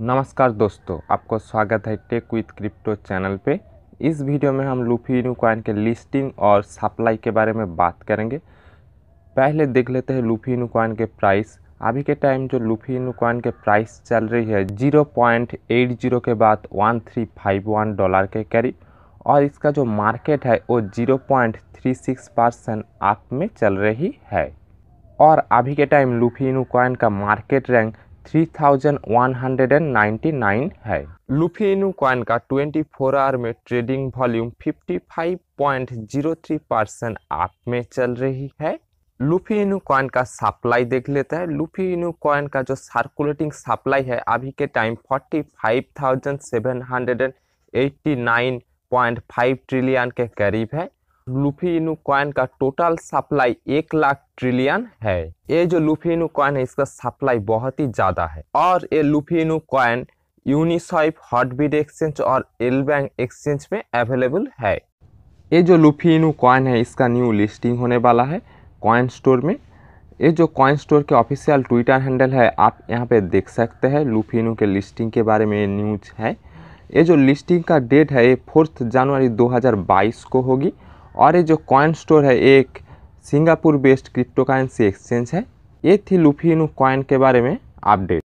नमस्कार दोस्तों आपको स्वागत है टेक विथ क्रिप्टो चैनल पे इस वीडियो में हम लूफी न्यू के लिस्टिंग और सप्लाई के बारे में बात करेंगे पहले देख लेते हैं लूफी न्यू के प्राइस अभी के टाइम जो लूफी न्यू के प्राइस चल रही है जीरो पॉइंट एट जीरो के बाद one three five one dollar के करीब और इसका जो मार्केट है वो सिक्स परसेंट अप में चल रही है और अभी के टाइम लूफी न्यू का मार्केट रैंक 3,199 है लुफी इनू कॉइन का 24 आवर में ट्रेडिंग वॉल्यूम 55.03 परसेंट आप में चल रही है लूफी इनू कॉइन का सप्लाई देख लेता है लुफी इनू कॉइन का जो सर्कुलेटिंग सप्लाई है अभी के टाइम 45,789.5 ट्रिलियन के करीब है लूफी कॉइन का टोटल सप्लाई एक लाख ट्रिलियन है ये जो लूफी कॉइन है इसका सप्लाई बहुत ही ज्यादा है और ये Luffy coin Uniswap Hotbit exchange और एल बैंक एक्सचेंज में अवेलेबल है ये जो लूफी कॉइन है इसका न्यू लिस्टिंग होने वाला है कॉइन स्टोर में ये जो कॉइन स्टोर के ऑफिशियल ट्विटर हैंडल है आप यहाँ पे देख सकते हैं लूफिनो के लिस्टिंग के बारे में न्यूज है ये जो लिस्टिंग का डेट है ये फोर्थ जनवरी 2022 को होगी और ये जो कॉइन स्टोर है एक Singapore based crypto currency exchange है ये थी लुफी कॉइन के बारे में अपडेट